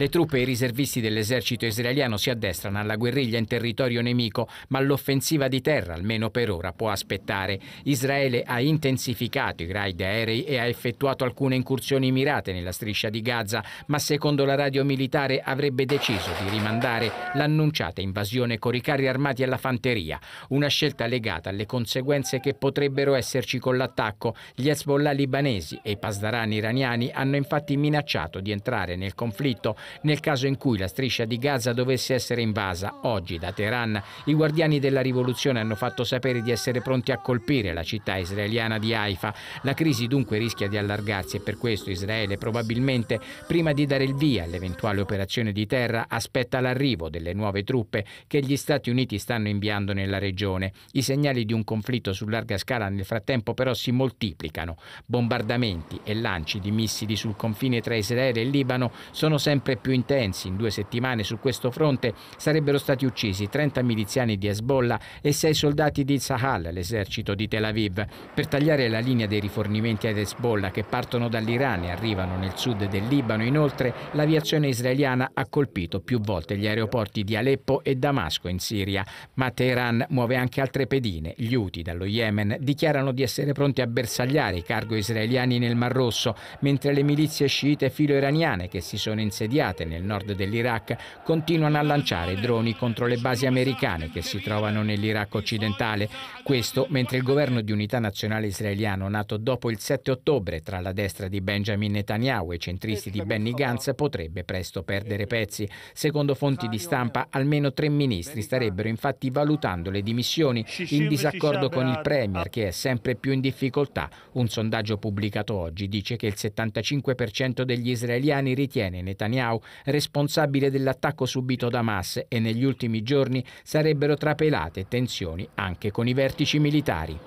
Le truppe e i riservisti dell'esercito israeliano si addestrano alla guerriglia in territorio nemico, ma l'offensiva di terra, almeno per ora, può aspettare. Israele ha intensificato i raid aerei e ha effettuato alcune incursioni mirate nella striscia di Gaza, ma secondo la radio militare avrebbe deciso di rimandare l'annunciata invasione con i carri armati alla fanteria, una scelta legata alle conseguenze che potrebbero esserci con l'attacco. Gli Hezbollah libanesi e i pasdarani iraniani hanno infatti minacciato di entrare nel conflitto nel caso in cui la striscia di Gaza dovesse essere invasa. Oggi da Teheran i guardiani della rivoluzione hanno fatto sapere di essere pronti a colpire la città israeliana di Haifa. La crisi dunque rischia di allargarsi e per questo Israele probabilmente prima di dare il via all'eventuale operazione di terra aspetta l'arrivo delle nuove truppe che gli Stati Uniti stanno inviando nella regione. I segnali di un conflitto su larga scala nel frattempo però si moltiplicano. Bombardamenti e lanci di missili sul confine tra Israele e Libano sono sempre più intensi in due settimane su questo fronte sarebbero stati uccisi 30 miliziani di Hezbollah e 6 soldati di Sahal, l'esercito di Tel Aviv. Per tagliare la linea dei rifornimenti ad Hezbollah che partono dall'Iran e arrivano nel sud del Libano, inoltre l'aviazione israeliana ha colpito più volte gli aeroporti di Aleppo e Damasco in Siria, ma Teheran muove anche altre pedine. Gli Houthi dallo Yemen dichiarano di essere pronti a bersagliare i cargo israeliani nel Mar Rosso, mentre le milizie sciite filo-iraniane che si sono insediate alleate nel nord dell'Iraq continuano a lanciare droni contro le basi americane che si trovano nell'Iraq occidentale. Questo mentre il governo di unità nazionale israeliano nato dopo il 7 ottobre tra la destra di Benjamin Netanyahu e i centristi di Benny Gantz potrebbe presto perdere pezzi. Secondo fonti di stampa almeno tre ministri starebbero infatti valutando le dimissioni in disaccordo con il Premier che è sempre più in difficoltà. Un sondaggio pubblicato oggi dice che il 75% degli israeliani ritiene Netanyahu Netanyahu, responsabile dell'attacco subito da Hamas e negli ultimi giorni sarebbero trapelate tensioni anche con i vertici militari.